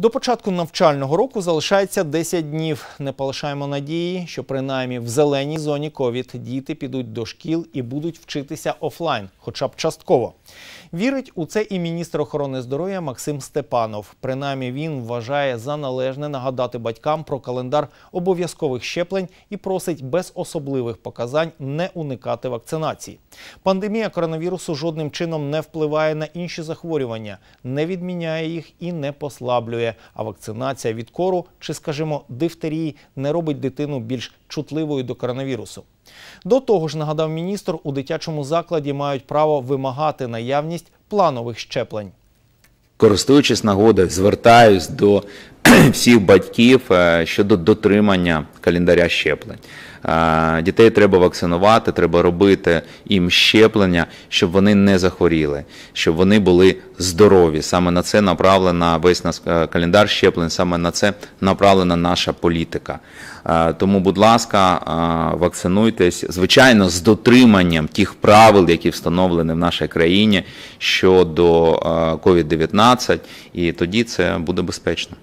До початку навчального року залишається 10 днів. Не полишаємо надії, що принаймні в зеленій зоні ковід діти підуть до шкіл і будуть вчитися офлайн, хоча б частково. Вірить у це і міністр охорони здоров'я Максим Степанов. Принаймні він вважає за належне нагадати батькам про календар обов'язкових щеплень і просить без особливих показань не уникати вакцинації. Пандемія коронавірусу жодним чином не впливає на інші захворювання, не відміняє їх і не послаблює шкодує, а вакцинація від кору чи, скажімо, дифтерії не робить дитину більш чутливою до коронавірусу. До того ж, нагадав міністр, у дитячому закладі мають право вимагати наявність планових щеплень. Користуючись нагодою, звертаюсь до всіх батьків е, щодо дотримання календаря щеплень. Е, дітей треба вакцинувати, треба робити їм щеплення, щоб вони не захворіли, щоб вони були здорові. Саме на це направлена весь наш е, календар щеплень, саме на це направлена наша політика. Тому, будь ласка, вакцинуйтесь, звичайно, з дотриманням тих правил, які встановлені в нашій країні щодо COVID-19, і тоді це буде безпечно.